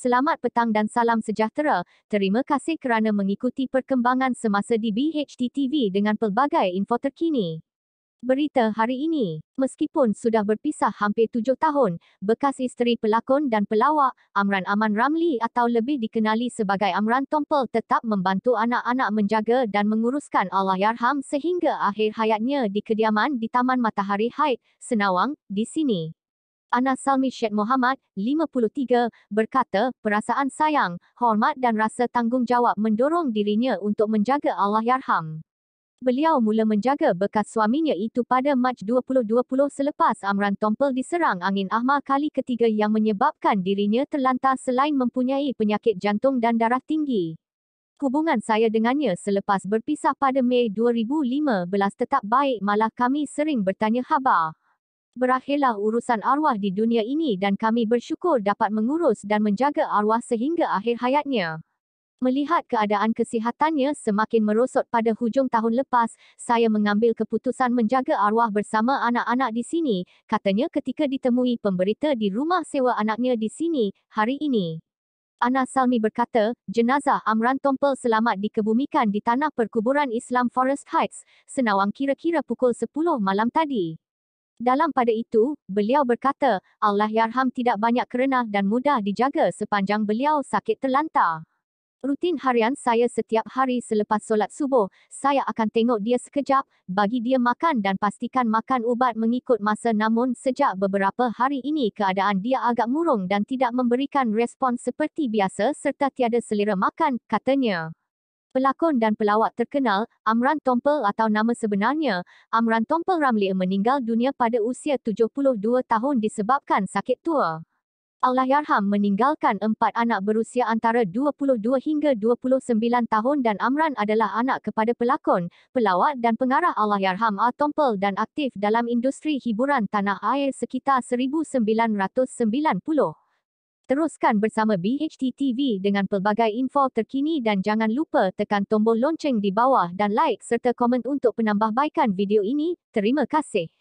Selamat petang dan salam sejahtera. Terima kasih kerana mengikuti perkembangan semasa di BHT TV dengan pelbagai info terkini. Berita hari ini, meskipun sudah berpisah hampir tujuh tahun, bekas isteri pelakon dan pelawak, Amran Aman Ramli atau lebih dikenali sebagai Amran Tompel tetap membantu anak-anak menjaga dan menguruskan yarham sehingga akhir hayatnya di kediaman di Taman Matahari Haid, Senawang, di sini. Anas Salmi Syed Mohamad, 53, berkata, perasaan sayang, hormat dan rasa tanggungjawab mendorong dirinya untuk menjaga Allah Yarham. Beliau mula menjaga bekas suaminya itu pada Mac 2020 selepas Amran Tompel diserang angin ahma kali ketiga yang menyebabkan dirinya terlantar selain mempunyai penyakit jantung dan darah tinggi. Hubungan saya dengannya selepas berpisah pada Mei 2015 tetap baik malah kami sering bertanya khabar. Berakhirlah urusan arwah di dunia ini dan kami bersyukur dapat mengurus dan menjaga arwah sehingga akhir hayatnya. Melihat keadaan kesihatannya semakin merosot pada hujung tahun lepas, saya mengambil keputusan menjaga arwah bersama anak-anak di sini, katanya ketika ditemui pemberita di rumah sewa anaknya di sini, hari ini. Anas Salmi berkata, jenazah Amran Tompel selamat dikebumikan di tanah perkuburan Islam Forest Heights, senawang kira-kira pukul 10 malam tadi. Dalam pada itu, beliau berkata, Allah Yarham tidak banyak kerana dan mudah dijaga sepanjang beliau sakit terlantar. Rutin harian saya setiap hari selepas solat subuh, saya akan tengok dia sekejap, bagi dia makan dan pastikan makan ubat mengikut masa namun sejak beberapa hari ini keadaan dia agak murung dan tidak memberikan respon seperti biasa serta tiada selera makan, katanya. Pelakon dan pelawak terkenal, Amran Tompel atau nama sebenarnya, Amran Tompel Ramli meninggal dunia pada usia 72 tahun disebabkan sakit tua. Allahyarham meninggalkan empat anak berusia antara 22 hingga 29 tahun dan Amran adalah anak kepada pelakon, pelawat dan pengarah Allahyarham A. Tompel dan aktif dalam industri hiburan tanah air sekitar 1990. Teruskan bersama BHT TV dengan pelbagai info terkini dan jangan lupa tekan tombol lonceng di bawah dan like serta komen untuk penambahbaikan video ini. Terima kasih.